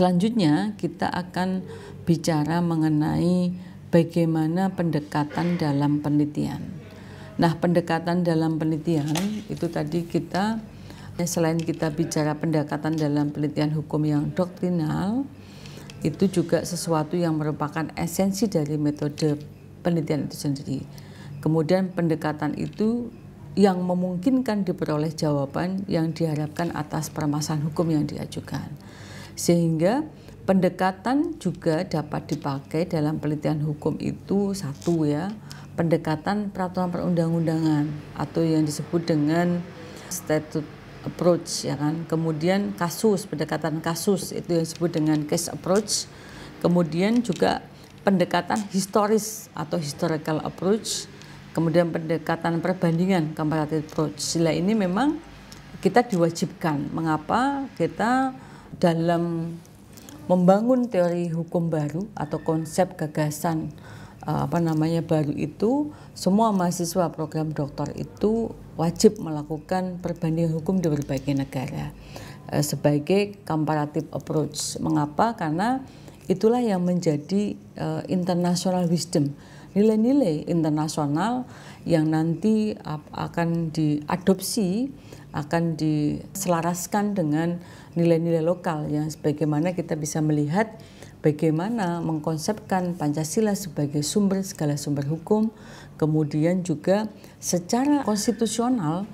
Selanjutnya kita akan bicara mengenai bagaimana pendekatan dalam penelitian. Nah, pendekatan dalam penelitian itu tadi kita eh, selain kita bicara pendekatan dalam penelitian hukum yang doktrinal, itu juga sesuatu yang merupakan esensi dari metode penelitian itu sendiri. Kemudian pendekatan itu yang memungkinkan diperoleh jawaban yang diharapkan atas permasalahan hukum yang diajukan sehingga pendekatan juga dapat dipakai dalam penelitian hukum itu satu ya pendekatan peraturan perundang-undangan atau yang disebut dengan statute approach ya kan kemudian kasus pendekatan kasus itu yang disebut dengan case approach kemudian juga pendekatan historis atau historical approach kemudian pendekatan perbandingan comparative approach sila nah, ini memang kita diwajibkan mengapa kita dalam membangun teori hukum baru atau konsep gagasan eh, apa namanya baru itu semua mahasiswa program doktor itu wajib melakukan perbandingan hukum di berbagai negara eh, sebagai comparative approach. Mengapa? Karena itulah yang menjadi eh, international wisdom, nilai-nilai internasional yang nanti akan diadopsi akan diselaraskan dengan nilai-nilai lokal yang sebagaimana kita bisa melihat bagaimana mengkonsepkan Pancasila sebagai sumber segala sumber hukum, kemudian juga secara konstitusional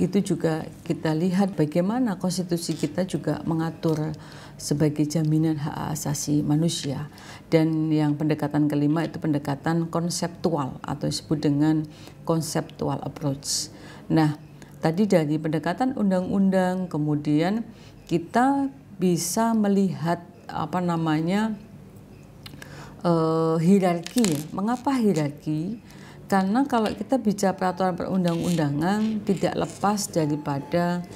itu juga kita lihat bagaimana konstitusi kita juga mengatur sebagai jaminan hak asasi manusia dan yang pendekatan kelima itu pendekatan konseptual atau disebut dengan konseptual approach. Nah, tadi dari pendekatan undang-undang kemudian kita bisa melihat apa namanya eh, hierarki mengapa hierarki karena kalau kita bicara peraturan perundang-undangan tidak lepas daripada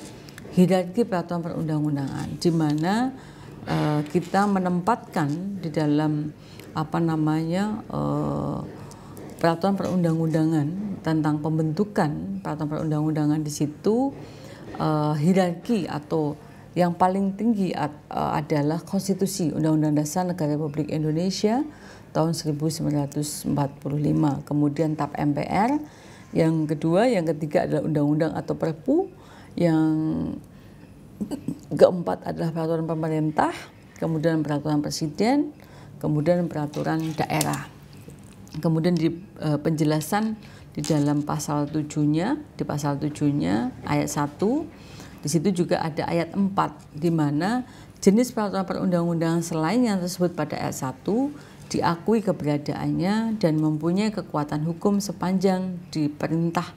hierarki peraturan perundang-undangan di mana eh, kita menempatkan di dalam apa namanya eh, peraturan perundang-undangan tentang pembentukan peraturan perundang-undangan di situ uh, hierarki atau yang paling tinggi uh, adalah konstitusi Undang-Undang Dasar Negara Republik Indonesia tahun 1945, kemudian TAP MPR, yang kedua, yang ketiga adalah undang-undang atau perpu, yang keempat adalah peraturan pemerintah, kemudian peraturan presiden, kemudian peraturan daerah. Kemudian di uh, penjelasan di dalam pasal tujuhnya di pasal tujuhnya ayat 1, di situ juga ada ayat 4 di mana jenis peraturan perundang-undangan selain yang tersebut pada ayat 1 diakui keberadaannya dan mempunyai kekuatan hukum sepanjang diperintah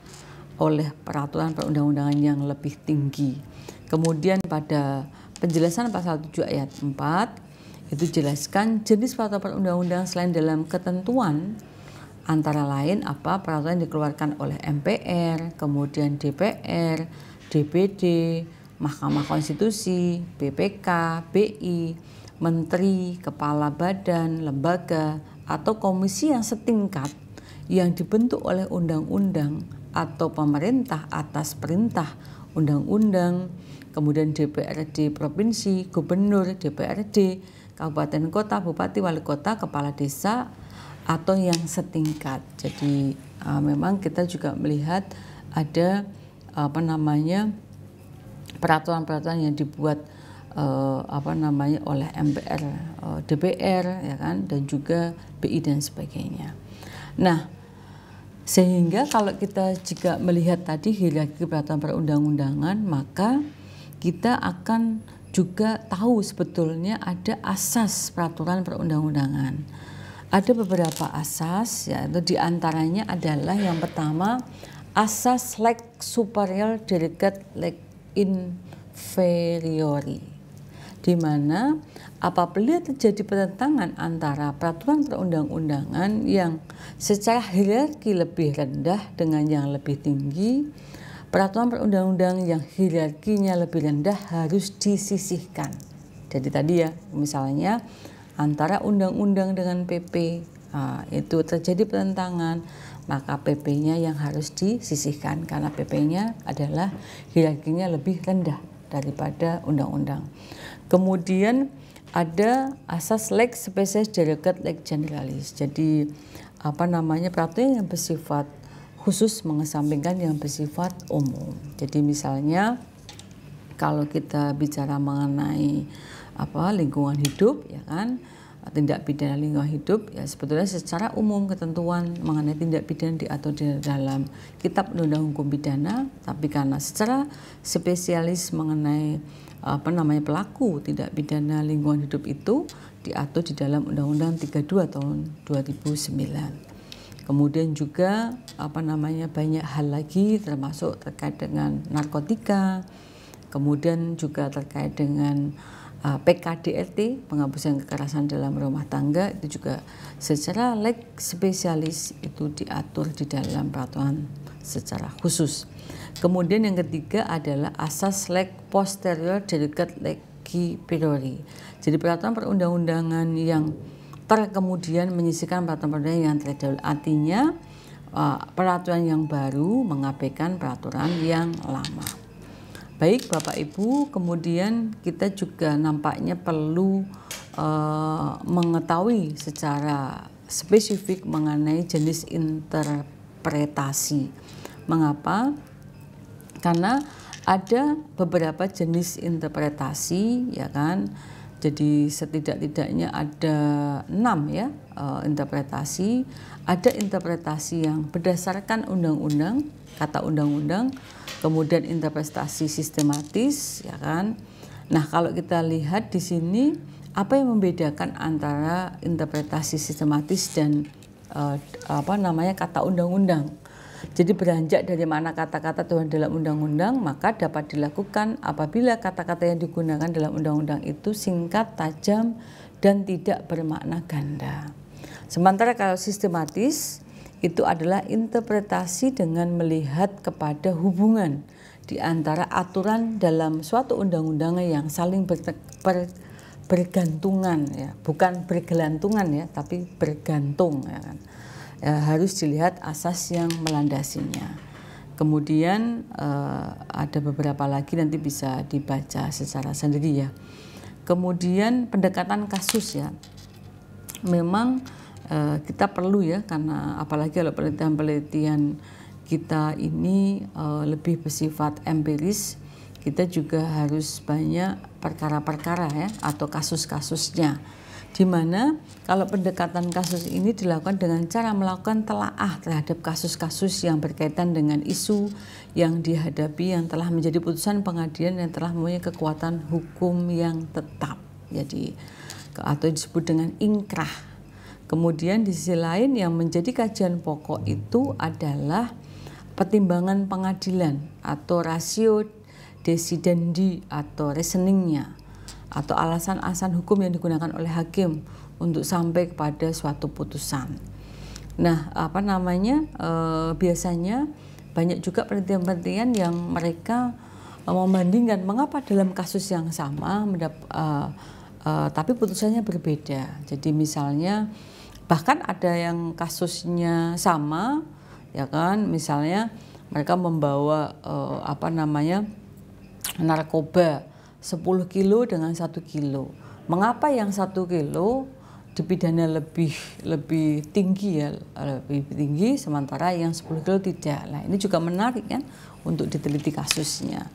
oleh peraturan perundang-undangan yang lebih tinggi. Kemudian pada penjelasan pasal 7 ayat 4 itu jelaskan jenis peraturan perundang-undangan selain dalam ketentuan antara lain apa peraturan yang dikeluarkan oleh MPR, kemudian DPR, DPD, Mahkamah Konstitusi, BPK, BI, menteri, kepala badan, lembaga, atau komisi yang setingkat yang dibentuk oleh undang-undang atau pemerintah atas perintah undang-undang, kemudian DPRD provinsi, gubernur, DPRD, kabupaten kota, bupati, wali kota, kepala desa, atau yang setingkat. Jadi uh, memang kita juga melihat ada apa namanya peraturan-peraturan yang dibuat uh, apa namanya oleh MPR, uh, DPR ya kan dan juga BI dan sebagainya. Nah, sehingga kalau kita juga melihat tadi hierarki peraturan perundang-undangan maka kita akan juga tahu sebetulnya ada asas peraturan perundang-undangan ada beberapa asas ya itu diantaranya adalah yang pertama asas leg superior delegat leg inferiori di mana apabila terjadi pertentangan antara peraturan perundang-undangan yang secara hierarki lebih rendah dengan yang lebih tinggi peraturan perundang-undang yang hierarkinya lebih rendah harus disisihkan jadi tadi ya misalnya antara undang-undang dengan PP ah, itu terjadi pertentangan maka PP-nya yang harus disisihkan karena PP-nya adalah hierarkinya lebih rendah daripada undang-undang. Kemudian ada asas lex spesies derigat lex generalis. Jadi apa namanya peraturan yang bersifat khusus mengesampingkan yang bersifat umum. Jadi misalnya kalau kita bicara mengenai apa lingkungan hidup ya kan tindak pidana lingkungan hidup ya sebetulnya secara umum ketentuan mengenai tindak pidana diatur di dalam kitab undang-undang hukum pidana tapi karena secara spesialis mengenai apa namanya pelaku tindak pidana lingkungan hidup itu diatur di dalam Undang-Undang 32 tahun 2009. Kemudian juga apa namanya banyak hal lagi termasuk terkait dengan narkotika, kemudian juga terkait dengan uh, eh, PKDRT penghapusan kekerasan dalam rumah tangga itu juga secara leg spesialis itu diatur di dalam peraturan secara khusus. Kemudian yang ketiga adalah asas leg posterior derigat legi priori. Jadi peraturan perundang-undangan yang terkemudian menyisikan peraturan perundang yang terdahulu artinya uh, peraturan yang baru mengabaikan peraturan yang lama baik Bapak Ibu, kemudian kita juga nampaknya perlu uh, mengetahui secara spesifik mengenai jenis interpretasi. Mengapa? Karena ada beberapa jenis interpretasi, ya kan? Jadi setidak-tidaknya ada enam ya eh, interpretasi. Ada interpretasi yang berdasarkan undang-undang, kata undang-undang, kemudian interpretasi sistematis, ya kan. Nah, kalau kita lihat di sini apa yang membedakan antara interpretasi sistematis dan uh, apa namanya kata undang-undang. Jadi beranjak dari mana kata-kata Tuhan dalam undang-undang, maka dapat dilakukan apabila kata-kata yang digunakan dalam undang-undang itu singkat, tajam, dan tidak bermakna ganda. Sementara kalau sistematis, itu adalah interpretasi dengan melihat kepada hubungan di antara aturan dalam suatu undang-undang yang saling bergantungan ya bukan bergelantungan ya tapi bergantung ya kan ya, harus dilihat asas yang melandasinya kemudian eh, ada beberapa lagi nanti bisa dibaca secara sendiri ya kemudian pendekatan kasus ya memang Eh, kita perlu ya karena apalagi kalau penelitian-penelitian kita ini uh, lebih bersifat empiris, kita juga harus banyak perkara-perkara ya atau kasus-kasusnya. Di mana kalau pendekatan kasus ini dilakukan dengan cara melakukan telaah terhadap kasus-kasus yang berkaitan dengan isu yang dihadapi yang telah menjadi putusan pengadilan yang telah mempunyai kekuatan hukum yang tetap. Jadi atau disebut dengan ingkrah Kemudian di sisi lain yang menjadi kajian pokok itu adalah pertimbangan pengadilan atau rasio desidendi atau reasoningnya atau alasan-alasan hukum yang digunakan oleh hakim untuk sampai kepada suatu putusan. Nah, apa namanya? E, biasanya banyak juga penelitian-penelitian yang mereka eh, membandingkan mengapa dalam kasus yang sama mendap, e, e, tapi putusannya berbeda. Jadi misalnya bahkan ada yang kasusnya sama ya kan misalnya mereka membawa uh, apa namanya narkoba 10 kilo dengan satu kilo mengapa yang satu kilo dipidana lebih lebih tinggi ya lebih tinggi sementara yang 10 kilo tidak lah ini juga menarik kan untuk diteliti kasusnya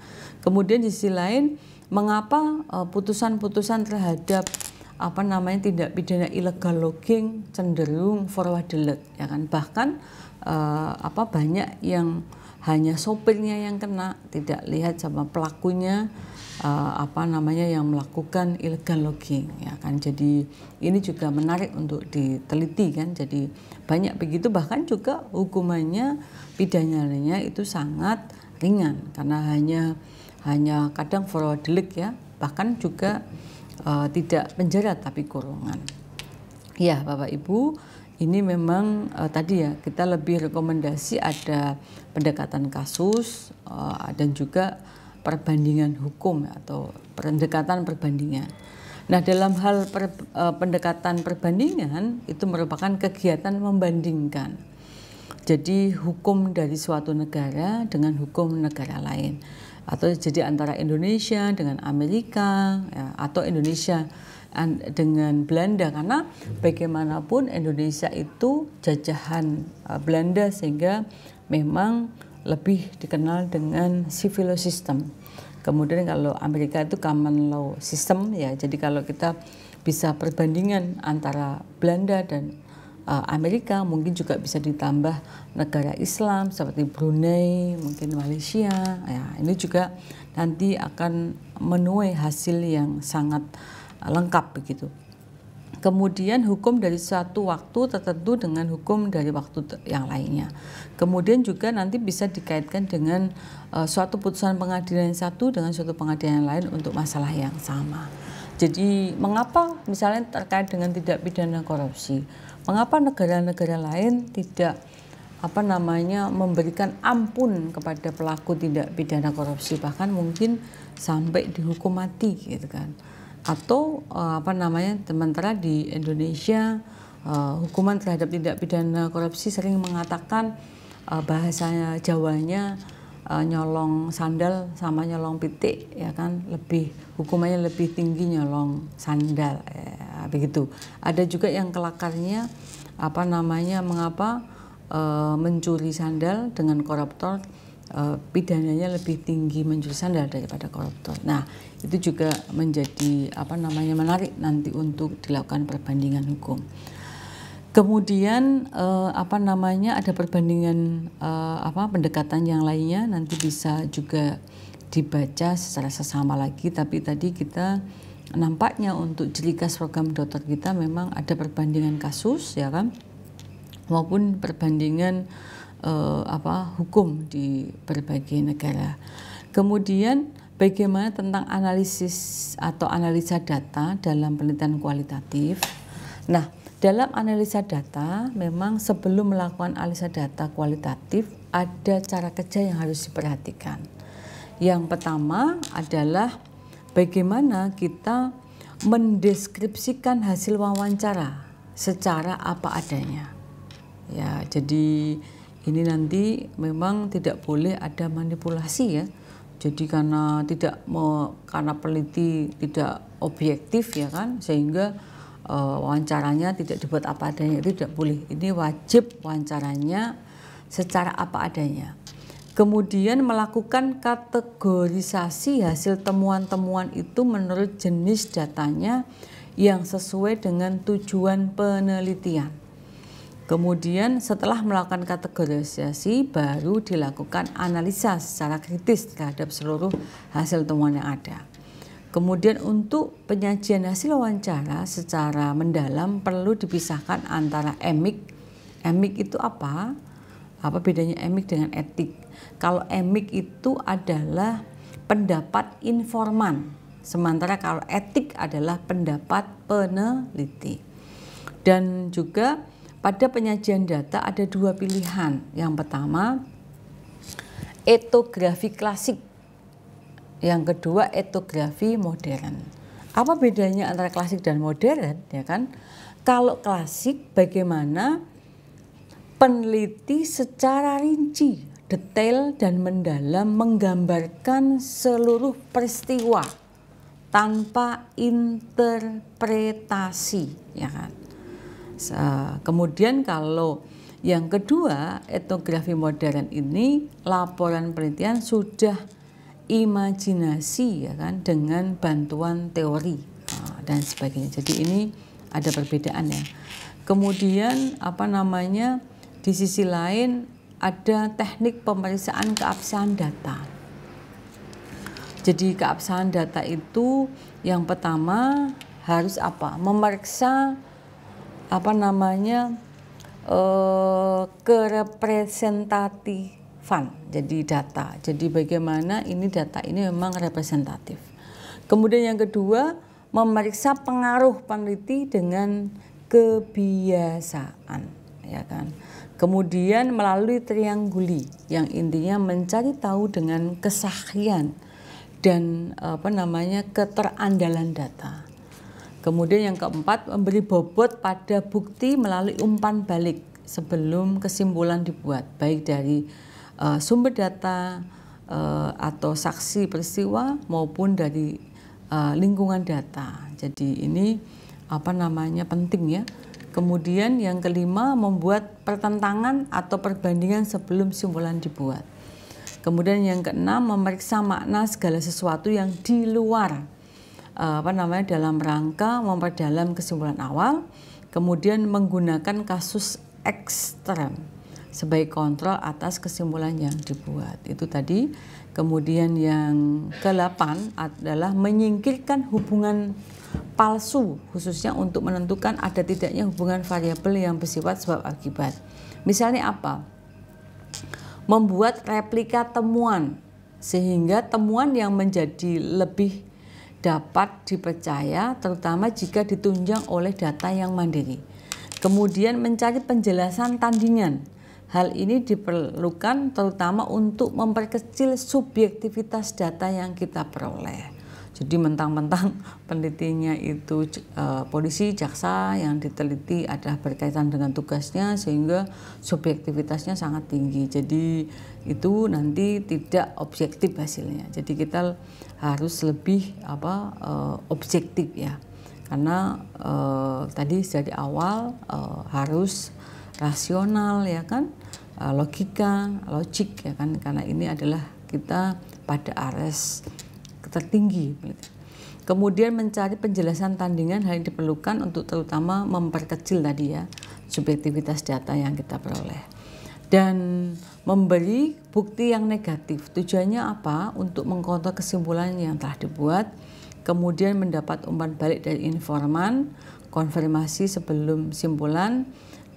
kemudian di sisi lain mengapa eh, putusan-putusan terhadap apa namanya tidak pidana ilegal logging cenderung forward delete ya kan bahkan uh, apa banyak yang hanya sopirnya yang kena tidak lihat sama pelakunya uh, apa namanya yang melakukan illegal logging ya kan jadi ini juga menarik untuk diteliti kan jadi banyak begitu bahkan juga hukumannya pidananya itu sangat ringan karena hanya hanya kadang forward delik ya bahkan juga uh, tidak penjara tapi kurungan. Ya, Bapak Ibu, ini memang uh, tadi ya kita lebih rekomendasi ada pendekatan kasus uh, dan juga perbandingan hukum atau pendekatan perbandingan. Nah, dalam hal per, uh, pendekatan perbandingan itu merupakan kegiatan membandingkan. Jadi hukum dari suatu negara dengan hukum negara lain atau jadi antara Indonesia dengan Amerika ya, atau Indonesia dengan Belanda karena bagaimanapun Indonesia itu jajahan uh, Belanda sehingga memang lebih dikenal dengan civil system. Kemudian kalau Amerika itu common law system ya. Jadi kalau kita bisa perbandingan antara Belanda dan Eh, Amerika, mungkin juga bisa ditambah negara Islam seperti Brunei, mungkin Malaysia. Ya, ini juga nanti akan menuai hasil yang sangat eh, lengkap begitu. Kemudian hukum dari suatu waktu tertentu dengan hukum dari waktu yang lainnya. Kemudian juga nanti bisa dikaitkan dengan uh, suatu putusan pengadilan yang satu dengan suatu pengadilan yang lain untuk masalah yang sama. Jadi mengapa misalnya terkait dengan tidak pidana korupsi? Mengapa negara-negara lain tidak apa namanya memberikan ampun kepada pelaku tidak pidana korupsi bahkan mungkin sampai dihukum mati gitu kan atau eh, apa namanya sementara di Indonesia eh, hukuman terhadap tindak pidana korupsi sering mengatakan eh, bahasanya Jawanya uh, nyolong sandal sama nyolong pitik ya kan lebih hukumannya lebih tinggi nyolong sandal ya, begitu ada juga yang kelakarnya apa namanya mengapa uh, mencuri sandal dengan koruptor uh, pidananya lebih tinggi mencuri sandal daripada koruptor nah itu juga menjadi apa namanya menarik nanti untuk dilakukan perbandingan hukum Kemudian uh, apa namanya ada perbandingan uh, apa pendekatan yang lainnya nanti bisa juga dibaca secara sesama lagi tapi tadi kita nampaknya untuk jelikas program dokter kita memang ada perbandingan kasus ya kan maupun perbandingan uh, apa hukum di berbagai negara. Kemudian bagaimana tentang analisis atau analisa data dalam penelitian kualitatif. Nah, dalam analisa data, memang sebelum melakukan analisa data kualitatif, ada cara kerja yang harus diperhatikan. Yang pertama adalah bagaimana kita mendeskripsikan hasil wawancara secara apa adanya. Ya, jadi ini nanti memang tidak boleh ada manipulasi ya. Jadi karena tidak me, karena peneliti tidak objektif ya kan, sehingga uh, wawancaranya tidak dibuat apa adanya itu tidak boleh. Ini wajib wawancaranya secara apa adanya. Kemudian melakukan kategorisasi hasil temuan-temuan itu menurut jenis datanya yang sesuai dengan tujuan penelitian. Kemudian setelah melakukan kategorisasi baru dilakukan analisa secara kritis terhadap seluruh hasil temuan yang ada. Kemudian untuk penyajian hasil wawancara secara mendalam perlu dipisahkan antara emik. Emik itu apa? Apa bedanya emik dengan etik? Kalau emik itu adalah pendapat informan, sementara kalau etik adalah pendapat peneliti. Dan juga pada penyajian data ada dua pilihan. Yang pertama, etografi klasik yang kedua etografi modern. Apa bedanya antara klasik dan modern ya kan? Kalau klasik bagaimana peneliti secara rinci, detail dan mendalam menggambarkan seluruh peristiwa tanpa interpretasi ya kan. Kemudian kalau yang kedua, etnografi modern ini laporan penelitian sudah imajinasi ya kan dengan bantuan teori ah, dan sebagainya. Jadi ini ada perbedaan ya. Kemudian apa namanya di sisi lain ada teknik pemeriksaan keabsahan data. Jadi keabsahan data itu yang pertama harus apa? Memeriksa apa namanya eh, kerepresentatif fun, jadi data. Jadi bagaimana ini data ini memang representatif. Kemudian yang kedua, memeriksa pengaruh peneliti dengan kebiasaan, ya kan. Kemudian melalui trianguli yang intinya mencari tahu dengan kesahian dan apa namanya keterandalan data. Kemudian yang keempat memberi bobot pada bukti melalui umpan balik sebelum kesimpulan dibuat baik dari uh, sumber data uh, atau saksi peristiwa maupun dari uh, lingkungan data. Jadi ini apa namanya penting ya. Kemudian yang kelima membuat pertentangan atau perbandingan sebelum simpulan dibuat. Kemudian yang keenam memeriksa makna segala sesuatu yang di luar apa namanya dalam rangka memperdalam kesimpulan awal, kemudian menggunakan kasus ekstrem sebagai kontrol atas kesimpulan yang dibuat. Itu tadi. Kemudian yang ke-8 adalah menyingkirkan hubungan palsu khususnya untuk menentukan ada tidaknya hubungan variabel yang bersifat sebab akibat. Misalnya apa? Membuat replika temuan sehingga temuan yang menjadi lebih dapat dipercaya terutama jika ditunjang oleh data yang mandiri. Kemudian mencari penjelasan tandingan Hal ini diperlukan terutama untuk memperkecil subjektivitas data yang kita peroleh. Jadi mentang-mentang penelitinya itu e, polisi, jaksa yang diteliti adalah berkaitan dengan tugasnya sehingga subjektivitasnya sangat tinggi. Jadi itu nanti tidak objektif hasilnya. Jadi kita harus lebih apa e, objektif ya. Karena e, tadi dari awal e, harus rasional ya kan Eh, logika, logik ya kan karena ini adalah kita pada ares tertinggi. Gitu. Kemudian mencari penjelasan tandingan hal yang diperlukan untuk terutama memperkecil tadi ya subjektivitas data yang kita peroleh. Dan memberi bukti yang negatif. Tujuannya apa? Untuk mengkontrol kesimpulan yang telah dibuat, kemudian mendapat umpan balik dari informan, konfirmasi sebelum simpulan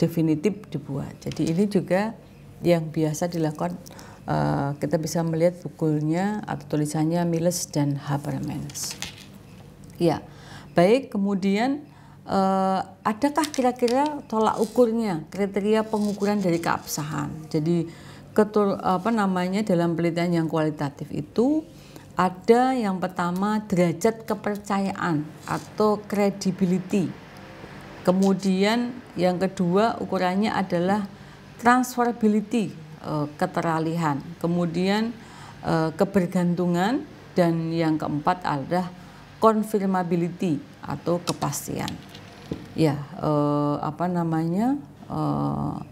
definitif dibuat. Jadi ini juga yang biasa dilakukan uh, kita bisa melihat bukulnya atau tulisannya Miles dan Habermas. Ya, baik kemudian uh, adakah kira-kira tolak ukurnya kriteria pengukuran dari keabsahan? Jadi ketul, apa namanya dalam penelitian yang kualitatif itu ada yang pertama derajat kepercayaan atau credibility. Kemudian yang kedua ukurannya adalah transferability eh, keteralihan, kemudian eh, kebergantungan dan yang keempat adalah confirmability atau kepastian. Ya, eh, apa namanya?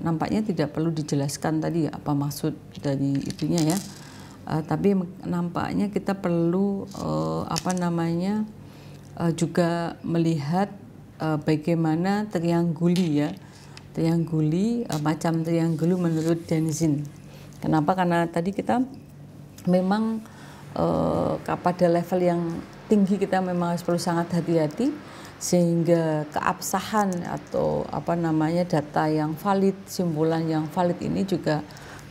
nampaknya tidak perlu dijelaskan tadi apa maksud dari itunya ya. tapi nampaknya kita perlu apa namanya? juga melihat bagaimana trianguli ya trianguli uh, eh, macam triangulu menurut Denizin. Kenapa? Karena tadi kita memang uh, eh, pada level yang tinggi kita memang harus perlu sangat hati-hati sehingga keabsahan atau apa namanya data yang valid, simpulan yang valid ini juga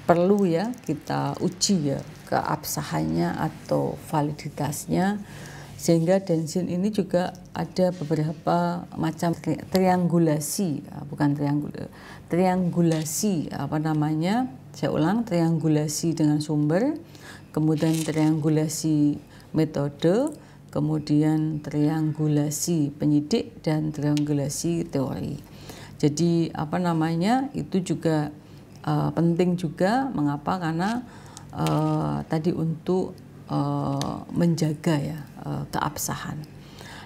perlu ya kita uji ya keabsahannya atau validitasnya sehingga densin ini juga ada beberapa macam tri triangulasi ah, bukan triangul eh, triangulasi apa namanya saya ulang triangulasi dengan sumber kemudian triangulasi metode kemudian triangulasi penyidik dan triangulasi teori jadi apa namanya itu juga uh, penting juga mengapa karena uh, tadi untuk Eh, menjaga ya eh, keabsahan.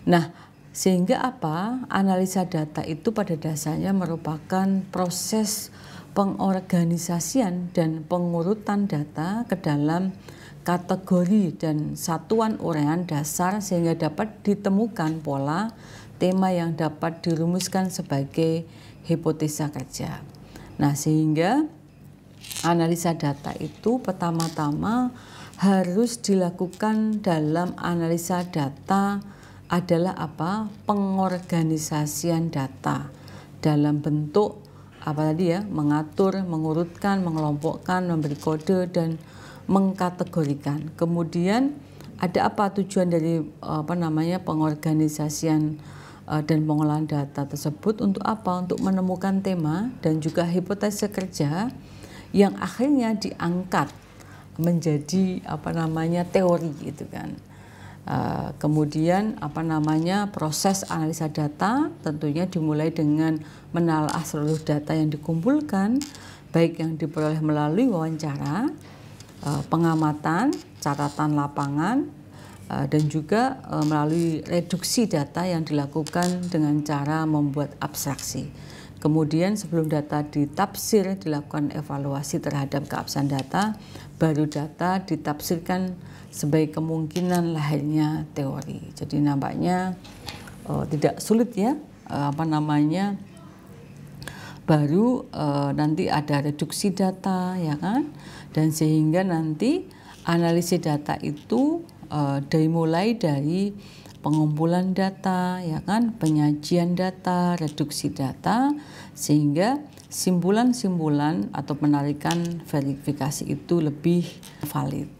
Nah, sehingga apa? Analisa data itu pada dasarnya merupakan proses pengorganisasian dan pengurutan data ke dalam kategori dan satuan uraian dasar sehingga dapat ditemukan pola tema yang dapat dirumuskan sebagai hipotesa kerja. Nah, sehingga analisa data itu pertama-tama harus dilakukan dalam analisa data adalah apa? Pengorganisasian data dalam bentuk apa tadi ya? Mengatur, mengurutkan, mengelompokkan, memberi kode dan mengkategorikan. Kemudian ada apa tujuan dari apa namanya pengorganisasian eh, dan pengolahan data tersebut untuk apa? Untuk menemukan tema dan juga hipotesis kerja yang akhirnya diangkat menjadi apa namanya teori gitu kan. Uh, kemudian apa namanya proses analisa data tentunya dimulai dengan menelaah seluruh data yang dikumpulkan baik yang diperoleh melalui wawancara, uh, pengamatan, catatan lapangan uh, dan juga uh, melalui reduksi data yang dilakukan dengan cara membuat abstraksi. Kemudian sebelum data ditafsir dilakukan evaluasi terhadap keabsahan data baru data ditafsirkan sebagai kemungkinan lahirnya teori. Jadi nampaknya uh, tidak sulit ya uh, apa namanya baru uh, nanti ada reduksi data ya kan dan sehingga nanti analisis data itu uh, dari mulai dari pengumpulan data ya kan penyajian data reduksi data sehingga simpulan-simpulan atau penarikan verifikasi itu lebih valid.